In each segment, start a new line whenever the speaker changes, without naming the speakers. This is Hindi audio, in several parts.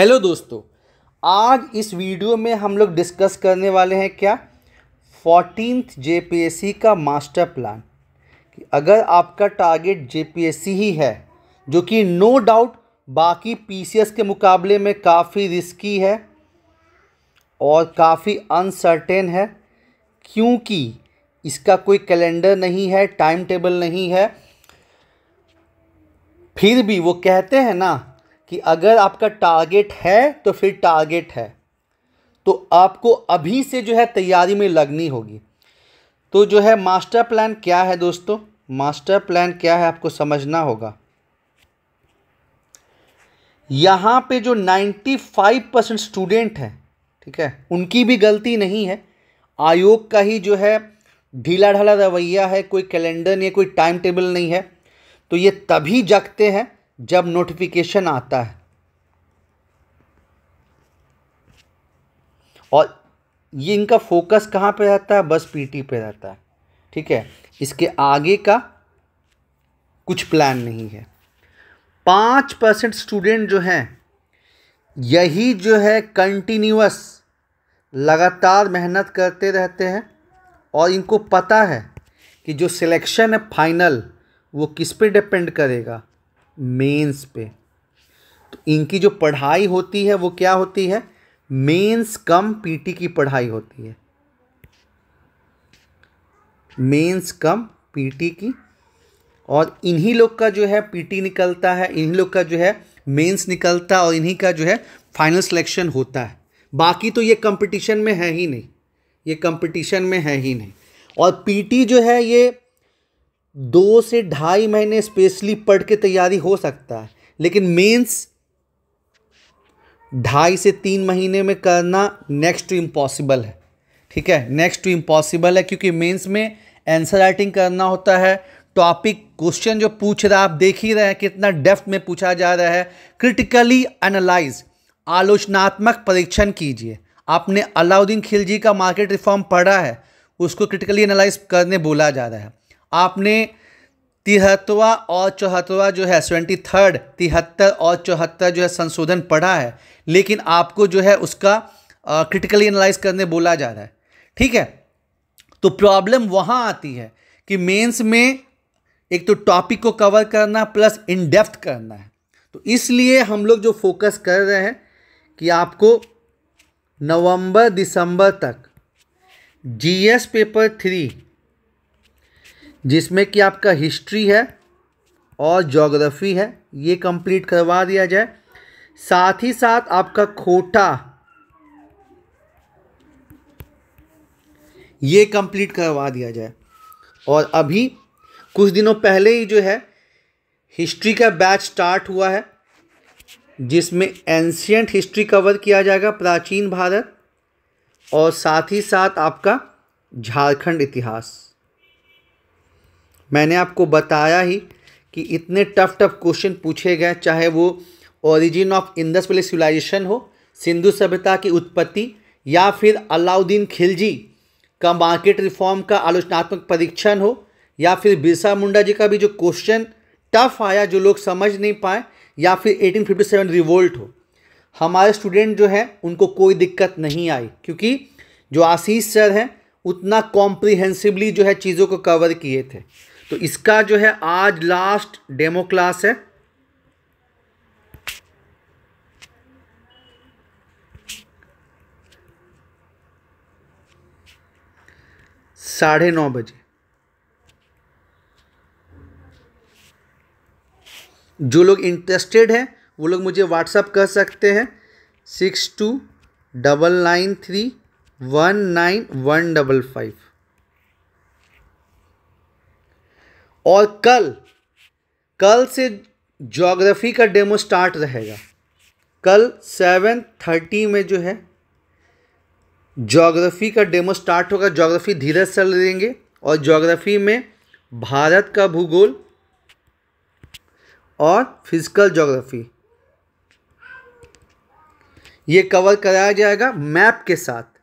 हेलो दोस्तों आज इस वीडियो में हम लोग डिस्कस करने वाले हैं क्या फोर्टीनथ जे का मास्टर प्लान कि अगर आपका टारगेट जे ही है जो कि नो डाउट बाकी पी के मुकाबले में काफ़ी रिस्की है और काफ़ी अनसर्टेन है क्योंकि इसका कोई कैलेंडर नहीं है टाइम टेबल नहीं है फिर भी वो कहते हैं ना कि अगर आपका टारगेट है तो फिर टारगेट है तो आपको अभी से जो है तैयारी में लगनी होगी तो जो है मास्टर प्लान क्या है दोस्तों मास्टर प्लान क्या है आपको समझना होगा यहाँ पे जो 95 परसेंट स्टूडेंट हैं ठीक है उनकी भी गलती नहीं है आयोग का ही जो है ढीला ढाला रवैया है कोई कैलेंडर नहीं है कोई टाइम टेबल नहीं है तो ये तभी जगते हैं जब नोटिफिकेशन आता है और ये इनका फोकस कहाँ पे रहता है बस पीटी पे रहता है ठीक है इसके आगे का कुछ प्लान नहीं है पाँच परसेंट स्टूडेंट जो हैं यही जो है कंटिन्यूस लगातार मेहनत करते रहते हैं और इनको पता है कि जो सिलेक्शन है फाइनल वो किस पे डिपेंड करेगा मेंस पे तो इनकी जो पढ़ाई होती है वो क्या होती है मेंस कम पीटी की पढ़ाई होती है मेंस कम पीटी की और इन्हीं लोग का जो है पीटी निकलता है इन्हीं लोग का जो है मेंस निकलता है और इन्हीं का जो है फाइनल सिलेक्शन होता है बाकी तो ये कंपटीशन में है ही नहीं ये कंपटीशन में है ही नहीं और पीटी जो है ये दो से ढाई महीने स्पेशली पढ़ के तैयारी हो सकता है लेकिन मेंस ढाई से तीन महीने में करना नेक्स्ट टू इम्पॉसिबल है ठीक है नेक्स्ट टू इम्पॉसिबल है क्योंकि मेंस में आंसर राइटिंग करना होता है टॉपिक क्वेश्चन जो पूछ रहा है आप देख ही रहे हैं कितना डेफ्थ में पूछा जा रहा है क्रिटिकली एनालाइज आलोचनात्मक परीक्षण कीजिए आपने अलाउद्दीन खिलजी का मार्केट रिफॉर्म पढ़ा है उसको क्रिटिकली एनालाइज करने बोला जा रहा है आपने तिहत्तवा और चौहत्तवा जो है सेवेंटी थर्ड तिहत्तर और चौहत्तर जो है संशोधन पढ़ा है लेकिन आपको जो है उसका क्रिटिकली एनालाइज करने बोला जा रहा है ठीक है तो प्रॉब्लम वहाँ आती है कि मेंस में एक तो टॉपिक को कवर करना प्लस इन डेप्थ करना है तो इसलिए हम लोग जो फोकस कर रहे हैं कि आपको नवंबर दिसंबर तक जीएस पेपर थ्री जिसमें कि आपका हिस्ट्री है और जोग्राफ़ी है ये कंप्लीट करवा दिया जाए साथ ही साथ आपका खोटा ये कंप्लीट करवा दिया जाए और अभी कुछ दिनों पहले ही जो है हिस्ट्री का बैच स्टार्ट हुआ है जिसमें एंशियंट हिस्ट्री कवर किया जाएगा प्राचीन भारत और साथ ही साथ आपका झारखंड इतिहास मैंने आपको बताया ही कि इतने टफ टफ क्वेश्चन पूछे गए चाहे वो origin of Indus valley civilisation हो सिंधु सभ्यता की उत्पत्ति या फिर अलाउद्दीन खिलजी का मार्केट रिफॉर्म का आलोचनात्मक परीक्षण हो या फिर बिरसा मुंडा जी का भी जो क्वेश्चन टफ आया जो लोग समझ नहीं पाए या फिर 1857 रिवोल्ट हो हमारे स्टूडेंट जो है उनको कोई दिक्कत नहीं आई क्योंकि जो आशीष सर हैं उतना कॉम्प्रिहेंसिवली जो है चीज़ों को कवर किए थे तो इसका जो है आज लास्ट डेमो क्लास है साढ़े नौ बजे जो लोग इंटरेस्टेड हैं वो लोग मुझे व्हाट्सअप कर सकते हैं six two double nine three one nine one double five और कल कल से जोग्राफ़ी का डेमो स्टार्ट रहेगा कल सेवन थर्टी में जो है ज्योग्राफी का डेमो स्टार्ट होगा ज्योग्राफी धीरे चल लेंगे और ज्योग्राफी में भारत का भूगोल और फिजिकल ज्योग्राफी ये कवर कराया जाएगा मैप के साथ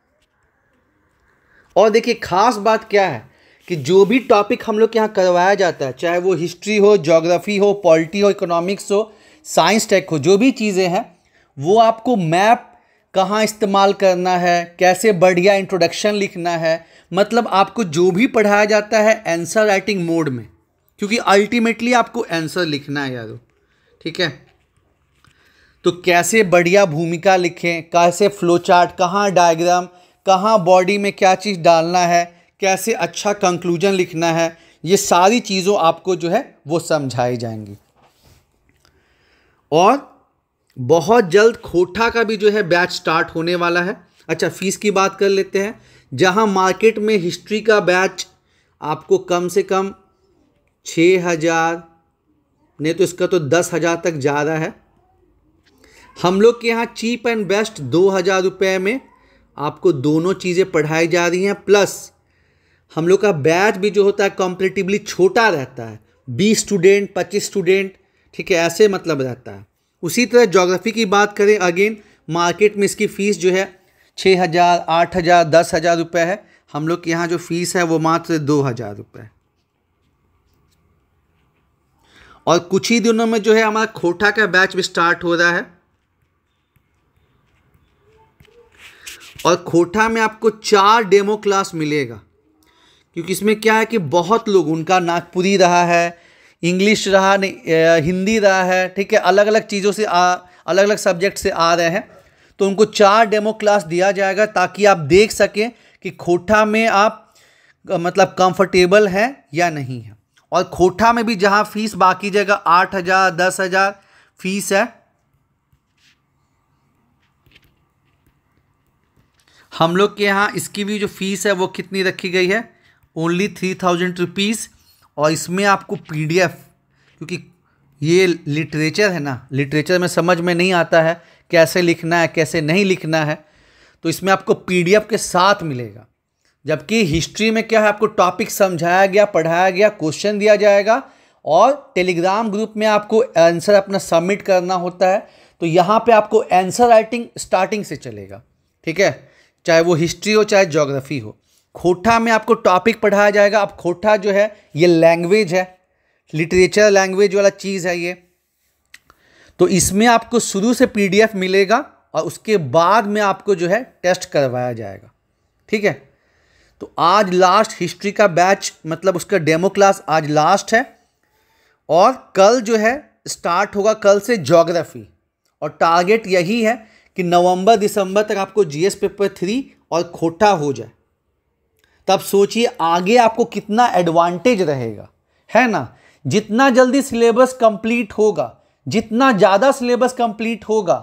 और देखिए खास बात क्या है कि जो भी टॉपिक हम लोग के यहाँ करवाया जाता है चाहे वो हिस्ट्री हो जोग्राफ़ी हो पॉलिटी हो इकोनॉमिक्स हो साइंस टेक हो जो भी चीज़ें हैं वो आपको मैप कहाँ इस्तेमाल करना है कैसे बढ़िया इंट्रोडक्शन लिखना है मतलब आपको जो भी पढ़ाया जाता है आंसर राइटिंग मोड में क्योंकि अल्टीमेटली आपको आंसर लिखना है यार ठीक है तो कैसे बढ़िया भूमिका लिखें कैसे फ्लो चार्ट कहाँ डायग्राम कहाँ बॉडी में क्या चीज़ डालना है कैसे अच्छा कंक्लूजन लिखना है ये सारी चीज़ों आपको जो है वो समझाई जाएंगी और बहुत जल्द खोटा का भी जो है बैच स्टार्ट होने वाला है अच्छा फीस की बात कर लेते हैं जहां मार्केट में हिस्ट्री का बैच आपको कम से कम छ हज़ार नहीं तो इसका तो दस हज़ार तक जा रहा है हम लोग के यहाँ चीप एंड बेस्ट दो हज़ार रुपये में आपको दोनों चीज़ें पढ़ाई जा रही हैं प्लस हम लोग का बैच भी जो होता है कॉम्पिटिवली छोटा रहता है बीस स्टूडेंट पच्चीस स्टूडेंट ठीक है ऐसे मतलब रहता है उसी तरह जोग्राफ़ी की बात करें अगेन मार्केट में इसकी फ़ीस जो है छः हज़ार आठ हज़ार दस हज़ार रुपये है हम लोग के यहाँ जो फ़ीस है वो मात्र दो हज़ार रुपये और कुछ ही दिनों में जो है हमारा खोटा का बैच भी स्टार्ट हो रहा है और खोटा में आपको चार डेमो क्लास मिलेगा क्योंकि इसमें क्या है कि बहुत लोग उनका नागपुरी रहा है इंग्लिश रहा हिंदी रहा है ठीक है अलग अलग चीज़ों से आ अलग अलग सब्जेक्ट से आ रहे हैं तो उनको चार डेमो क्लास दिया जाएगा ताकि आप देख सकें कि खोटा में आप मतलब कंफर्टेबल हैं या नहीं है और खोटा में भी जहाँ फीस बाकी जगह आठ हज़ार दस हज़ार फीस है हम लोग के यहाँ इसकी भी जो फीस है वो कितनी रखी गई है ओनली थ्री थाउजेंड रुपीज़ और इसमें आपको पी क्योंकि ये लिटरेचर है ना लिटरेचर में समझ में नहीं आता है कैसे लिखना है कैसे नहीं लिखना है तो इसमें आपको पी के साथ मिलेगा जबकि हिस्ट्री में क्या है आपको टॉपिक समझाया गया पढ़ाया गया क्वेश्चन दिया जाएगा और टेलीग्राम ग्रुप में आपको आंसर अपना सबमिट करना होता है तो यहाँ पे आपको आंसर राइटिंग स्टार्टिंग से चलेगा ठीक है चाहे वो हिस्ट्री हो चाहे जोग्राफी हो खोटा में आपको टॉपिक पढ़ाया जाएगा अब खोटा जो है ये लैंग्वेज है लिटरेचर लैंग्वेज वाला चीज़ है ये तो इसमें आपको शुरू से पीडीएफ मिलेगा और उसके बाद में आपको जो है टेस्ट करवाया जाएगा ठीक है तो आज लास्ट हिस्ट्री का बैच मतलब उसका डेमो क्लास आज लास्ट है और कल जो है स्टार्ट होगा कल से जोग्राफ़ी और टारगेट यही है कि नवंबर दिसंबर तक आपको जीएस पेपर थ्री और खोटा हो जाए तब सोचिए आगे आपको कितना एडवांटेज रहेगा है ना जितना जल्दी सिलेबस कंप्लीट होगा जितना ज़्यादा सिलेबस कंप्लीट होगा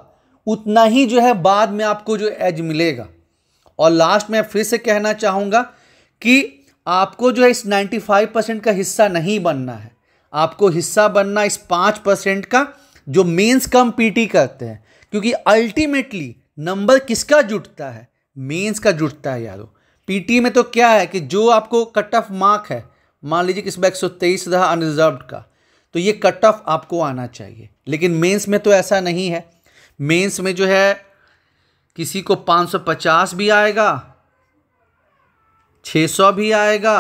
उतना ही जो है बाद में आपको जो एज मिलेगा और लास्ट में फिर से कहना चाहूँगा कि आपको जो है इस 95 परसेंट का हिस्सा नहीं बनना है आपको हिस्सा बनना इस पाँच परसेंट का जो मेंस कम पीटी करते हैं क्योंकि अल्टीमेटली नंबर किसका जुटता है मेंस का जुटता है यारों पीटी में तो क्या है कि जो आपको कट ऑफ मार्क है मान लीजिए कि इसमें एक सौ तेईस रहा अनरिजर्व का तो ये कट ऑफ आपको आना चाहिए लेकिन मेंस में तो ऐसा नहीं है मेंस में जो है किसी को 550 भी आएगा 600 भी आएगा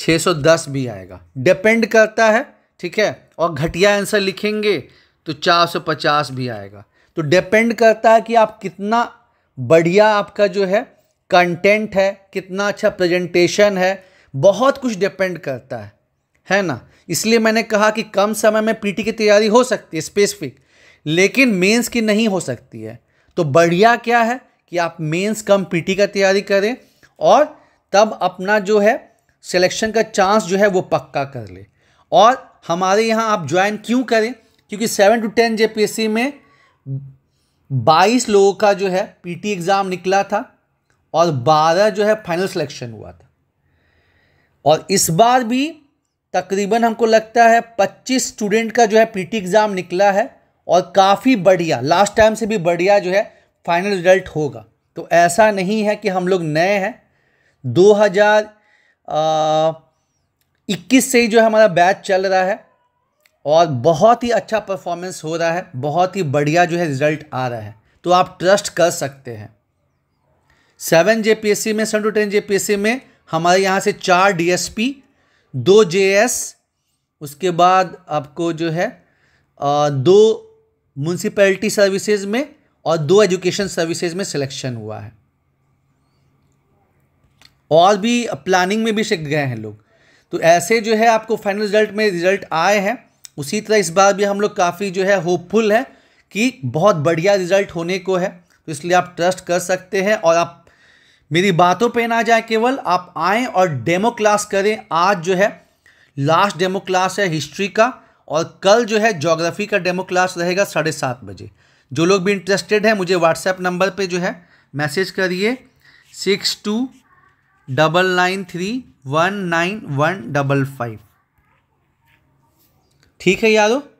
610 भी आएगा डिपेंड करता है ठीक है और घटिया आंसर लिखेंगे तो 450 भी आएगा तो डिपेंड करता है कि आप कितना बढ़िया आपका जो है कंटेंट है कितना अच्छा प्रेजेंटेशन है बहुत कुछ डिपेंड करता है है ना इसलिए मैंने कहा कि कम समय में पीटी की तैयारी हो सकती है स्पेसिफिक लेकिन मेंस की नहीं हो सकती है तो बढ़िया क्या है कि आप मेंस कम पीटी का तैयारी करें और तब अपना जो है सिलेक्शन का चांस जो है वो पक्का कर ले और हमारे यहाँ आप ज्वाइन क्यों करें क्योंकि सेवन टू टेन जे में बाईस लोगों का जो है पीटी एग्ज़ाम निकला था और 12 जो है फाइनल सिलेक्शन हुआ था और इस बार भी तकरीबन हमको लगता है 25 स्टूडेंट का जो है पीटी एग्ज़ाम निकला है और काफ़ी बढ़िया लास्ट टाइम से भी बढ़िया जो है फाइनल रिजल्ट होगा तो ऐसा नहीं है कि हम लोग नए हैं 2021 से ही जो है हमारा बैच चल रहा है और बहुत ही अच्छा परफॉर्मेंस हो रहा है बहुत ही बढ़िया जो है रिज़ल्ट आ रहा है तो आप ट्रस्ट कर सकते हैं सेवन जे में सेवन टू टेन जे में हमारे यहाँ से चार डीएसपी दो एस उसके बाद आपको जो है दो म्यूनसिपैलिटी सर्विसेज में और दो एजुकेशन सर्विसेज में सिलेक्शन हुआ है और भी प्लानिंग में भी सीख गए हैं लोग तो ऐसे जो है आपको फाइनल रिजल्ट में रिजल्ट आए हैं उसी तरह इस बार भी हम लोग काफ़ी जो है होपफुल है कि बहुत बढ़िया रिजल्ट होने को है तो इसलिए आप ट्रस्ट कर सकते हैं और आप मेरी बातों पे ना जाए केवल आप आएँ और डेमो क्लास करें आज जो है लास्ट डेमो क्लास है हिस्ट्री का और कल जो है जोग्राफ़ी का डेमो क्लास रहेगा साढ़े सात बजे जो लोग भी इंटरेस्टेड है मुझे व्हाट्सएप नंबर पे जो है मैसेज करिए six two double nine three one nine one double five ठीक है यारो